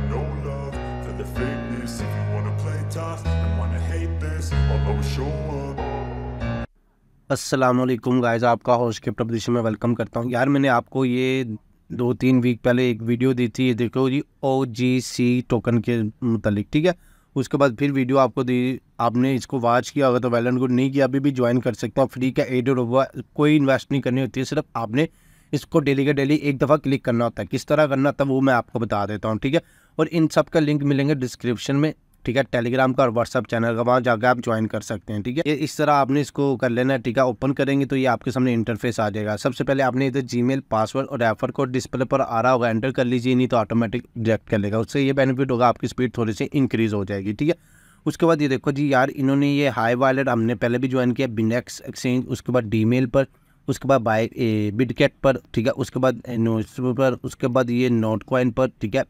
got no love for the fakeness If you wanna play tough and wanna hate this, I'll always show up Aslam guys आपका house के प्रदर्शन में welcome करता हूँ यार मैंने आपको ये दो तीन वीक पहले एक वीडियो दी थी ये देखो जी ओ जी सी टोकन के मतलब ठीक है उसके बाद फिर वीडियो आपको दी आपने इसको वॉच किया अगर तो वेल एंड गुड नहीं किया अभी भी ज्वाइन कर सकते हो फ्री का एडेड होगा कोई इन्वेस्ट नहीं करनी होती है सिर्फ आपने इसको डेली का डेली एक दफ़ा क्लिक करना होता है किस तरह करना था वो मैं आपको बता देता हूँ ठीक है और इन सब का लिंक मिलेंगे डिस्क्रिप्शन में ठीक है टेलीग्राम का और व्हाट्सअप चैनल का वहाँ जाकर आप ज्वाइन कर सकते हैं ठीक है इस तरह आपने इसको कर लेना है ठीक है ओपन करेंगे तो ये आपके सामने इंटरफेस आ जाएगा सबसे पहले आपने इधर जीमेल पासवर्ड और रेफर कोड डिस्प्ले पर आ रहा होगा एंटर कर लीजिए नहीं तो ऑटोमेटिक डिजेक्ट कर लेगा उससे ये बेनिफिट होगा आपकी स्पीड थोड़ी सी इंक्रीज़ हो जाएगी ठीक है उसके बाद ये देखो जी यार इन्होंने ये हाई वॉलेट हमने पहले भी ज्वाइन किया बिनेक्स एक्सचेंज उसके बाद डी पर उसके बाद बाय बिडकेट पर ठीक है उसके बाद नोट्स पर उसके बाद ये नोट कॉइन पर ठीक है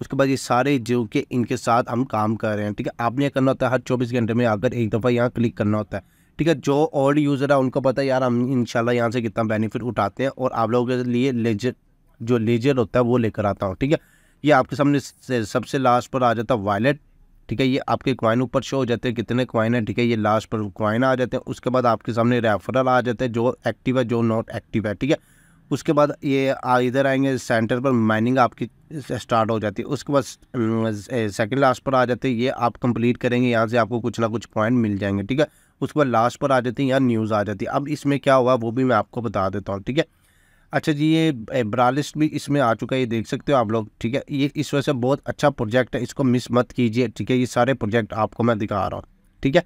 उसके बाद ये सारे जो कि इनके साथ हम काम कर रहे हैं ठीक है आपने करना होता है हर चौबीस घंटे में आकर एक दफ़ा यहाँ क्लिक करना होता है ठीक है जो ओल्ड यूज़र है उनको पता है यार हम इंशाल्लाह यहाँ से कितना बेनिफिट उठाते हैं और आप लोगों के लिए लेजर जो लेजर होता है वो लेकर आता हूँ ठीक है ये आपके सामने सबसे लास्ट पर आ जाता है वॉलेट ठीक है ये आपके कॉइन ऊपर शो हो जाते हैं कितने क्वाइन है ठीक है ये लास्ट पर क्वाइन आ जाते हैं उसके बाद आपके सामने रेफरल आ जाते हैं जो एक्टिव है जो नॉट एक्टिव है ठीक है उसके बाद ये आ इधर आएंगे सेंटर पर माइनिंग आपकी स्टार्ट हो जाती है उसके बाद सेकंड लास्ट पर आ जाते हैं ये आप कंप्लीट करेंगे यहाँ से आपको कुछ ना कुछ पॉइंट मिल जाएंगे ठीक है उसके बाद लास्ट पर आ जाती है यहाँ न्यूज़ आ जाती है अब इसमें क्या हुआ वो भी मैं आपको बता देता हूँ ठीक है अच्छा जी ये ब्रालिस्ट भी इसमें आ चुका है ये देख सकते हो आप लोग ठीक है ये इस वजह से बहुत अच्छा प्रोजेक्ट है इसको मिस मत कीजिए ठीक है ये सारे प्रोजेक्ट आपको मैं दिखा रहा हूँ ठीक है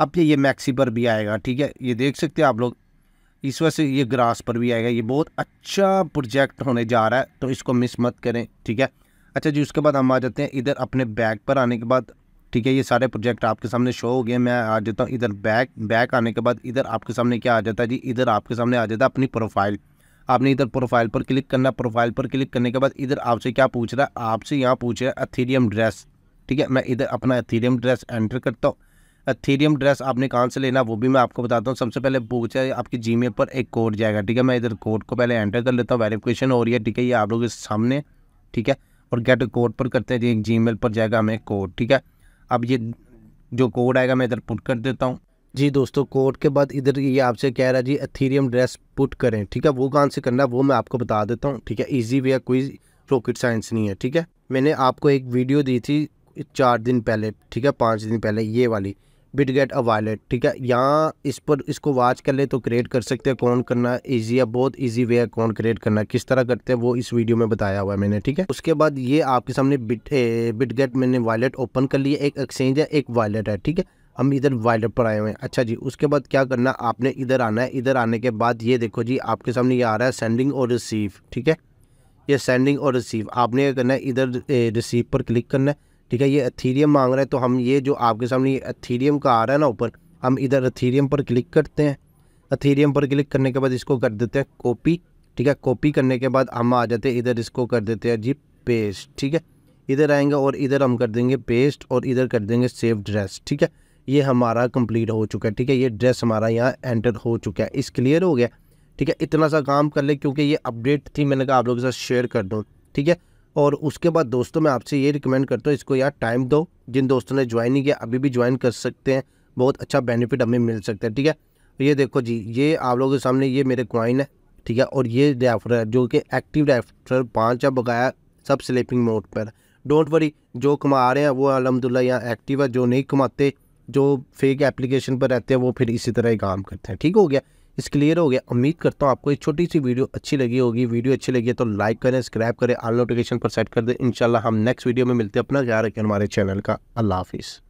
अब ये ये मैक्सी पर भी आएगा ठीक है ये देख सकते हो आप लोग इस वजह से ये ग्रास पर भी आएगा ये बहुत अच्छा प्रोजेक्ट होने जा रहा है तो इसको मिस मत करें ठीक है अच्छा जी उसके बाद हम आ जाते हैं इधर अपने बैग पर आने के बाद ठीक है ये सारे प्रोजेक्ट आपके सामने शो हो गए मैं आ जाता हूँ इधर बैक बैक आने के बाद इधर आपके सामने क्या आ जाता है जी इधर आपके सामने आ जाता है अपनी प्रोफाइल आपने इधर प्रोफाइल पर क्लिक करना प्रोफाइल पर क्लिक करने के बाद इधर आपसे क्या पूछ रहा है आपसे यहाँ पूछ रहा है अथीरियम ड्रेस ठीक है मैं इधर अपना अथीरियम ड्रेस एंटर करता हूँ अथीरियम ड्रेस आपने कहाँ से लेना वो भी मैं आपको बताता हूँ सबसे पहले पूछा है आपकी जी पर एक कोड जाएगा ठीक है मैं इधर कोड को पहले एंटर कर लेता हूँ वेरिफिकेशन हो रही है ठीक है ये आप लोगों के सामने ठीक है और गेट कोड पर करते हैं जी मेल पर जाएगा हमें कोड ठीक है अब ये जो कोड आएगा मैं इधर पुट कर देता हूँ जी दोस्तों कोर्ट के बाद इधर ये आपसे कह रहा है जी एथीरियम ड्रेस पुट करें ठीक है वो कहाँ से करना है वो मैं आपको बता देता हूँ ठीक है ईजी वे कोई रॉकेट साइंस नहीं है ठीक है मैंने आपको एक वीडियो दी थी चार दिन पहले ठीक है पाँच दिन पहले ये वाली बिट गेट अ वॉलेट ठीक है यहाँ इस पर इसको वाच कर ले तो क्रिएट कर सकते हैं कौन करना इजी है बहुत इजी वे है अकाउंट क्रिएट करना किस तरह करते हैं वो इस वीडियो में बताया हुआ है मैंने ठीक है उसके बाद ये आपके सामने बिट ए, बिट गेट मैंने वॉलेट ओपन कर लिया एक एक्सचेंज है एक वॉलेट है ठीक है हम इधर वाइडर पर आए हुए हैं अच्छा जी उसके बाद क्या करना आपने इधर आना है इधर आने के बाद ये देखो जी आपके सामने ये आ रहा है सेंडिंग और रिसीव ठीक है ये सेंडिंग और रिसीव आपने ये करना है इधर रिसीव पर क्लिक करना है ठीक है ये अथीरियम मांग रहा है तो हम ये जो आपके सामने ये अथीरियम का आ रहा है ना ऊपर हम इधर अथीरियम पर क्लिक करते हैं अथीरियम पर क्लिक करने के बाद इसको कर देते हैं कॉपी ठीक है कॉपी करने के बाद हम आ जाते हैं इधर इसको कर देते हैं जी पेस्ट ठीक है इधर आएंगे और इधर हम कर देंगे पेस्ट और इधर कर देंगे सेव ड्रेस ठीक है ये हमारा कंप्लीट हो चुका है ठीक है ये ड्रेस हमारा यहाँ एंटर हो चुका है इस क्लियर हो गया ठीक है इतना सा काम कर ले क्योंकि ये अपडेट थी मैंने कहा आप लोगों के साथ शेयर कर दूँ ठीक है और उसके बाद दोस्तों मैं आपसे ये रिकमेंड करता हूँ इसको यार टाइम दो जिन दोस्तों ने ज्वाइन नहीं किया अभी भी ज्वाइन कर सकते हैं बहुत अच्छा बेनिफिट हमें मिल सकता है ठीक है ये देखो जी ये आप लोगों के सामने ये मेरे क्वाइन है ठीक है और ये रेफर जो कि एक्टिव रेफर पाँच है बकाया सब स्लीपिंग मोड पर डोंट वरी जो कमा रहे हैं वो अलहमदिल्ला यहाँ एक्टिव है जो नहीं कमाते जो फेक एप्लीकेशन पर रहते हैं वो फिर इसी तरह ही काम करते हैं ठीक हो गया इस क्लियर हो गया उम्मीद करता हूँ आपको ये छोटी सी वीडियो अच्छी लगी होगी वीडियो अच्छी लगी है तो लाइक करें सब्सक्राइब करें आल नोटिफिकेशन पर सेट कर दें इंशाल्लाह हम नेक्स्ट वीडियो में मिलते हैं अपना ख्याल रखें हमारे चैनल का अल्लाह हाफिज़